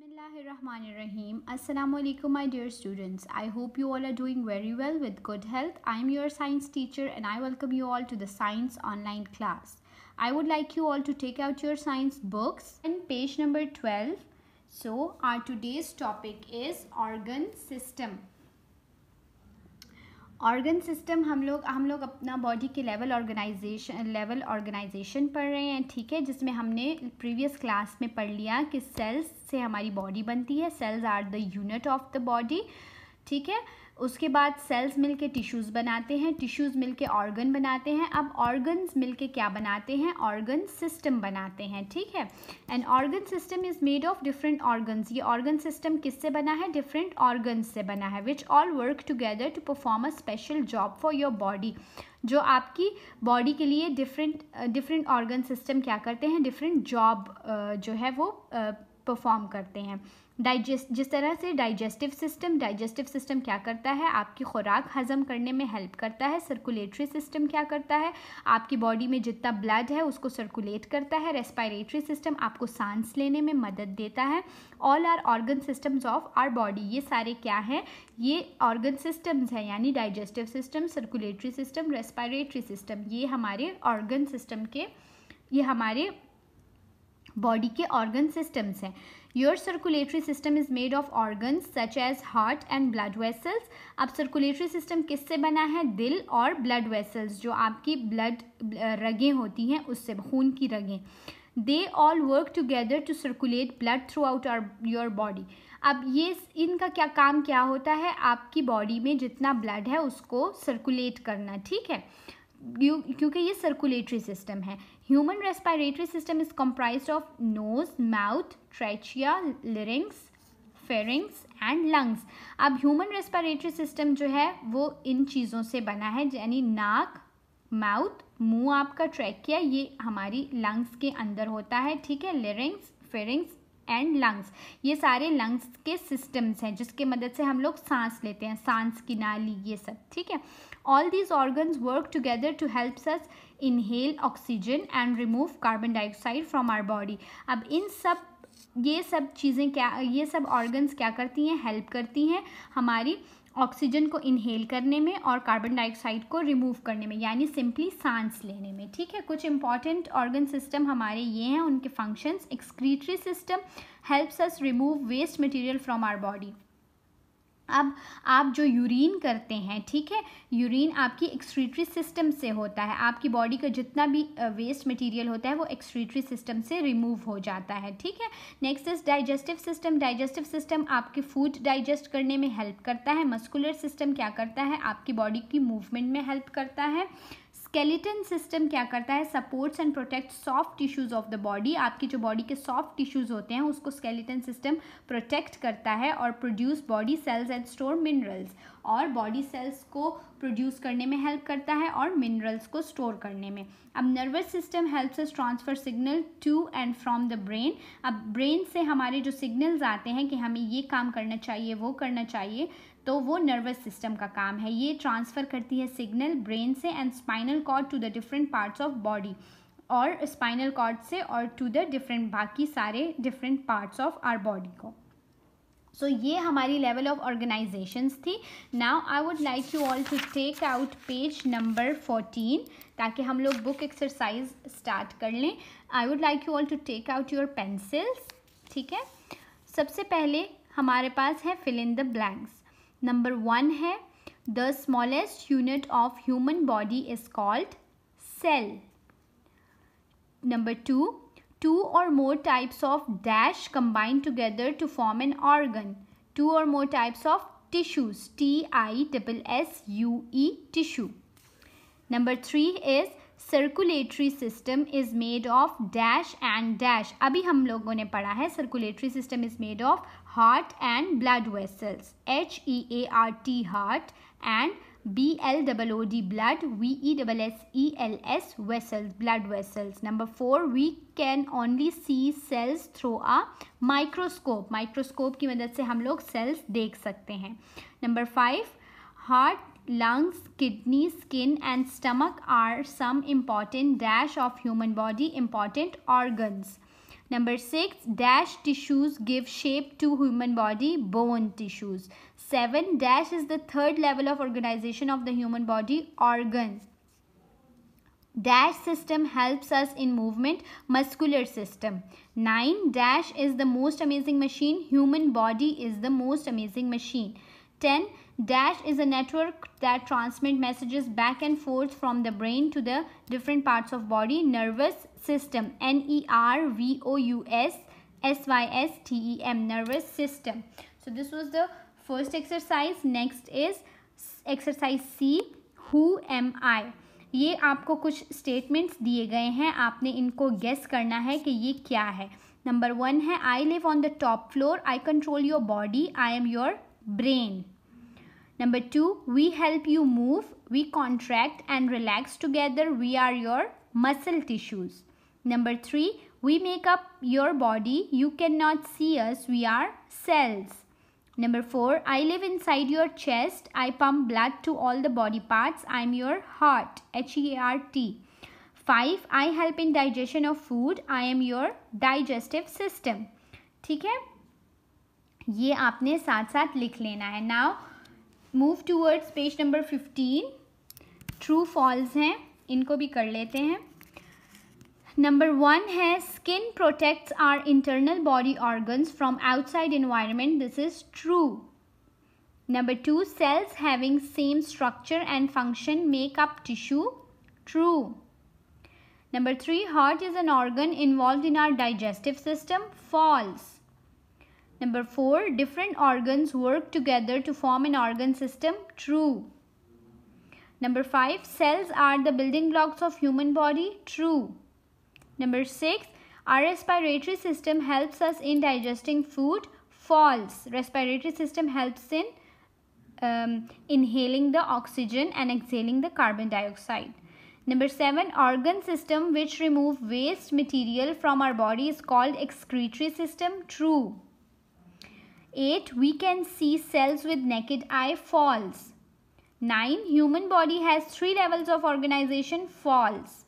Bismillahirrahmanirrahim. Assalamu alaikum my dear students. I hope you all are doing very well with good health. I'm your science teacher and I welcome you all to the science online class. I would like you all to take out your science books and page number 12. So our today's topic is organ system. Organ system हम लोग हम लोग अपना body के level organisation level organisation पढ़ रहे हैं ठीक है जिसमें हमने प्रीवियस क्लास में पढ़ लिया कि सेल्स से हमारी बॉडी बनती है cells are the unit of the body ठीक है उसके बाद सेल्स मिलके टिश्यूज़ बनाते हैं टिश्यूज़ मिलके ऑर्गन बनाते हैं अब ऑर्गन्स मिलके क्या बनाते हैं ऑर्गन सिस्टम बनाते हैं ठीक है and organ system is made of different organs ये ऑर्गन सिस्टम किससे बना है डिफरेंट ऑर्गन्स से बना है which all work together to perform a special job for your body जो आपकी बॉडी के लिए डिफरेंट डिफरेंट ऑर्गन सिस्टम क्या करते हैं डिफरेंट जॉब जो है वो uh, परफॉर्म करते हैं डाइजेस्ट जिस तरह से डाइजेस्टिव सिस्टम डाइजेस्टिव सिस्टम क्या करता है आपकी खुराक हज़म करने में हेल्प करता है सर्कुलेटरी सिस्टम क्या करता है आपकी बॉडी में जितना ब्लड है उसको सर्कुलेट करता है रेस्पायरेटरी सिस्टम आपको सांस लेने में मदद देता है all our organ systems of our body ये सारे क्या हैं ये ऑर्गन सिस्टम्स हैं यानी digestive system circulatory system respiratory system ये हमारे ऑर्गन सिस्टम के ये हमारे बॉडी के ऑर्गन सिस्टम्स हैं your circulatory system is made of organ such as heart and blood vessels अब सर्कुलेटरी सिस्टम किससे बना है दिल और ब्लड वेसल्स जो आपकी ब्लड रगें होती हैं उससे खून की रगें they all work together to circulate blood throughout our your body अब ये इनका क्या काम क्या होता है आपकी बॉडी में जितना ब्लड है उसको सर्कुलेट करना ठीक है क्योंकि ये सर्कुलेटरी सिस्टम है Human respiratory system is comprised of nose, mouth, trachea, larynx, pharynx and lungs अब ह्यूमन रेस्पिरेटरी सिस्टम जो है वो इन चीज़ों से बना है यानी नाक माउथ मुंह आपका किया ये हमारी लंग्स के अंदर होता है ठीक है लिरिंग्स फेरिंग्स एंड लंग्स ये सारे लंग्स के सिस्टम्स हैं जिसके मदद से हम लोग सांस लेते हैं सांस की नाली ये सब ठीक है all these organs work together to helps us inhale oxygen and remove carbon dioxide from our body अब इन सब ये सब चीज़ें क्या ये सब ऑर्गन्स क्या करती हैं हेल्प करती हैं हमारी ऑक्सीजन को इनहेल करने में और कार्बन डाइऑक्साइड को रिमूव करने में यानी सिंपली सांस लेने में ठीक है कुछ इंपॉर्टेंट ऑर्गन सिस्टम हमारे ये हैं उनके functions excretory system helps us remove waste material from our body अब आप जो यूरिन करते हैं ठीक है यूरिन आपकी एक्सट्रीटरी सिस्टम से होता है आपकी बॉडी का जितना भी वेस्ट मटेरियल होता है वो एक्सट्रीटरी सिस्टम से रिमूव हो जाता है ठीक है next is digestive system digestive system आपके फूड डाइजेस्ट करने में हेल्प करता है मस्कुलर सिस्टम क्या करता है आपकी बॉडी की मूवमेंट में हेल्प करता है स्केलेटन सिस्टम क्या करता है supports and protect soft tissues of the body आपकी जो बॉडी के सॉफ्ट टिश्यूज़ होते हैं उसको स्केलेटन सिस्टम प्रोटेक्ट करता है और produce body cells and store minerals और बॉडी सेल्स को प्रोड्यूस करने में हेल्प करता है और मिनरल्स को स्टोर करने में अब nervous system helps us transfer signal to and from the brain अब ब्रेन से हमारे जो सिग्नल्स आते हैं कि हमें ये काम करना चाहिए वो करना चाहिए तो वो नर्वस सिस्टम का काम है ये ट्रांसफ़र करती है सिग्नल ब्रेन से and spinal cord to the different parts of body और स्पाइनल कॉर्ड से और टू द डिफरेंट बाकी सारे different parts of our body को सो so, ये हमारी लेवल ऑफ ऑर्गेनाइजेशंस थी now I would like you all to take out page number fourteen ताकि हम लोग बुक एक्सरसाइज स्टार्ट कर लें I would like you all to take out your pencils ठीक है सबसे पहले हमारे पास है fill in the blanks number one है the smallest unit of human body is called cell number two two or more types of dash combined together to form an organ. Two or more types of tissues, T-I-S-S-U-E, tissue. Number three is circulatory system is made of dash and dash. Abhi hum logo ne padha hai, circulatory system is made of heart and blood vessels, H-E-A-R-T, heart and B-L-O-O-D, blood, V-E-S-S-E-L-S, vessels, blood vessels. Number four, we can only see cells through a microscope. Microscope की मदद से हम लोग cells देख सकते हैं. Number five, heart lungs kidney skin and stomach are some important dash of human body important organs Number 6. Dash tissues give shape to human body, bone tissues. 7. Dash is the third level of organization of the human body, organs. Dash system helps us in movement, muscular system. 9. Dash is the most amazing machine, human body is the most amazing machine. 10. Dash is a network that transmits messages back and forth from the brain to the different parts of body, nervous system N E R V O U S S Y S T E M nervous system so this was the first exercise next is exercise C who am I ये आपको कुछ statements दिए गए हैं आपने इनको guess करना है कि ये क्या है नंबर वन है I live on the top floor I control your body I am your brain number two we help you move we contract and relax together we are your muscle tissues Number three, we make up your body. You cannot see us. We are cells. Number four, I live inside your chest. I pump blood to all the body parts. I'm your heart. H-E-A-R-T. Five, I help in digestion of food. I am your digestive system. ठीक है ये आपने साथ साथ लिख लेना है now move towards page number fifteen true false हैं इनको भी कर लेते हैं Number one has skin protects our internal body organs from outside environment. This is true. Number two, cells having same structure and function make up tissue. True. Number three, heart is an organ involved in our digestive system. False. Number four, different organs work together to form an organ system. True. Number five, cells are the building blocks of human body. True. Number 6. Our respiratory system helps us in digesting food. False. Respiratory system helps in um, inhaling the oxygen and exhaling the carbon dioxide. Number 7. Organ system which remove waste material from our body is called excretory system. True. 8. We can see cells with naked eye. False. 9. Human body has 3 levels of organization. False.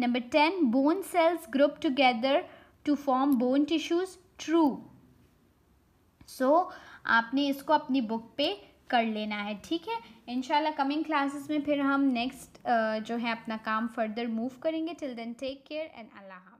Number 10, bone cells group together to form bone tissues. True. So so, आपने इसको अपनी book पे कर लेना है ठीक है इनशाला कमिंग क्लासेस में फिर हम नेक्स्ट जो है अपना काम फर्दर मूव करेंगे till then take care and Allah